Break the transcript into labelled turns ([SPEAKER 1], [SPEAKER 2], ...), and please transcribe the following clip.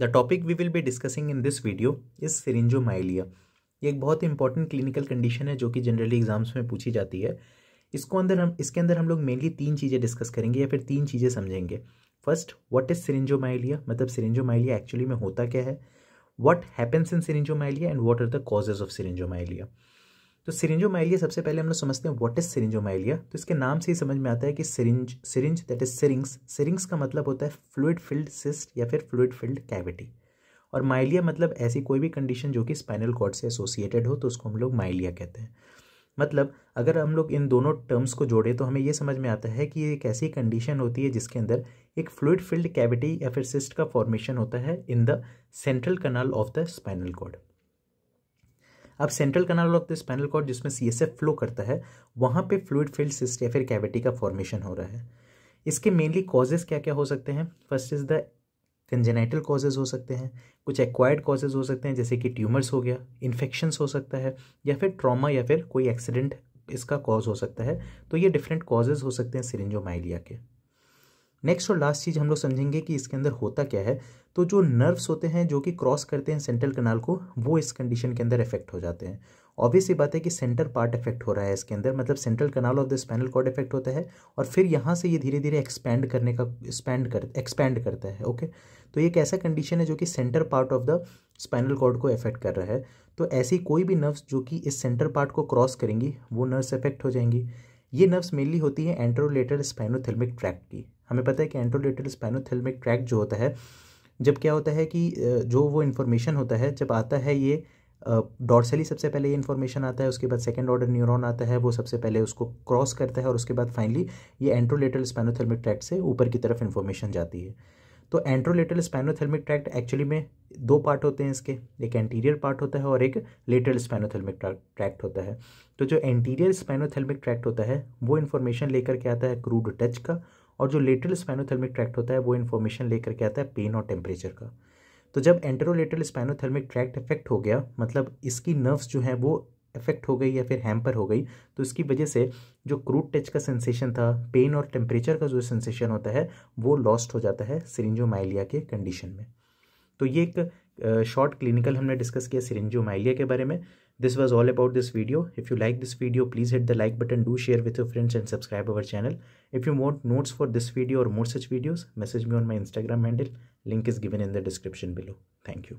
[SPEAKER 1] the topic we will be discussing in this video is syringo ये एक बहुत important clinical condition है जो कि जनरली एग्जाम्स में पूछी जाती है इसको अंदर हम इसके अंदर हम लोग मेनली तीन चीज़ें डिस्कस करेंगे या फिर तीन चीज़ें समझेंगे फर्स्ट व्हाट इज़ माइलिया मतलब माइलिया एक्चुअली में होता क्या है what happens in myelia and what are the causes of myelia तो सिरिंजोमाइलिया सबसे पहले हम लोग समझते हैं व्हाट इज सिरिंजोमाइलिया तो इसके नाम से ही समझ में आता है कि syringe syringe that is syrinx syrinx का मतलब होता है फ्लूड फिल्ड सिस्ट या फिर फ्लूड फिल्ड कैविटी और माइलिया मतलब ऐसी कोई भी कंडीशन जो कि स्पाइनल कॉर्ड से एसोसिएटेड हो तो उसको हम लोग माइलिया कहते हैं मतलब अगर हम लोग इन दोनों टर्म्स को जोड़े तो हमें यह समझ में आता है कि एक ऐसी कंडीशन होती है जिसके अंदर एक फ्लूड फिल्ड कैविटी या फिर सिस्ट का फॉर्मेशन होता है in the central canal of the spinal cord अब central canal of the spinal cord जिसमें सी एस एफ फ्लो करता है वहाँ पे फ्लूड फील्ड सिस्ट या फिर कैविटी का फॉर्मेशन हो रहा है इसके मेनली कॉजेज़ क्या क्या हो सकते हैं first is the congenital causes हो सकते हैं कुछ एक्वायर्ड कॉजेज हो सकते हैं जैसे कि ट्यूमर्स हो गया इन्फेक्शंस हो सकता है या फिर ट्रॉमा या फिर कोई एक्सीडेंट इसका कॉज हो सकता है तो ये डिफरेंट कॉजेज हो सकते हैं सिरिंजोमाइलिया के नेक्स्ट और लास्ट चीज़ हम लोग समझेंगे कि इसके अंदर होता क्या है तो जो नर्व्स होते हैं जो कि क्रॉस करते हैं सेंट्रल कनाल को वो इस कंडीशन के अंदर इफेक्ट हो जाते हैं ऑब्वियस ये बात है कि सेंटर पार्ट इफेक्ट हो रहा है इसके अंदर मतलब central canal of the spinal cord effect होता है और फिर यहाँ से ये धीरे धीरे एक्सपैंड करने का एक्सपैंड कर एक्सपैंड करता है ओके तो ये एक ऐसा कंडीशन है जो कि center part of the spinal cord को इफेक्ट कर रहा है तो ऐसी कोई भी नर्व्स जो कि इस सेंटर पार्ट को क्रॉस करेंगी वो नर्व्स इफेक्ट हो जाएंगी ये नर्व्स मेनली होती है एंट्रोलेटर स्पाइनोथेल्मिक ट्रैक की हमें पता है कि एंट्रोलेटर स्पाइनोथेल्मिक ट्रैक जो होता है जब क्या होता है कि जो वो इन्फॉर्मेशन होता है जब आता है ये डॉर्सली सबसे पहले ये इन्फॉर्मेशन आता है उसके बाद सेकेंड ऑर्डर न्यूरॉन आता है वो सबसे पहले उसको क्रॉस करता है और उसके बाद फाइनली ये एंट्रोलेटर स्पेनोथेलमिक ट्रैक से ऊपर की तरफ इन्फॉर्मेशन जाती है तो एंट्रोलेटरल स्पेनोथर्मिक ट्रैक्ट एक्चुअली में दो पार्ट होते हैं इसके एक एंटीरियर पार्ट होता है और एक लेटरल स्पेनोथेलमिक ट्रैक्ट होता है तो जो एंटीरियर स्पेनोथेलमिक ट्रैक्ट होता है वो इन्फॉर्मेशन लेकर के आता है क्रूड टच का और जो लेटरल स्पेनोथेलमिक ट्रैक्ट होता है वो इन्फॉर्मेशन लेकर के आता है पेन और टेम्परेचर का तो जब एंटरोलेटरल स्पेनोथेलमिक ट्रैक्ट इफेक्ट हो गया मतलब इसकी नर्व्स जो हैं वो इफेक्ट हो गई या फिर हैम्पर हो गई तो इसकी वजह से जो क्रूड टच का सेंसेशन था पेन और टेम्परेचर का जो सेंसेशन होता है वो लॉस्ट हो जाता है सिरिंजोमाइलिया के कंडीशन में तो ये एक शॉर्ट क्लिनिकल हमने डिस्कस किया सिरिंजोमाइलिया के बारे में this was all about this video if you like this video please hit the like button do share with your friends and subscribe our channel if you want notes for this video or more such videos message me on my Instagram handle link is given in the description below thank you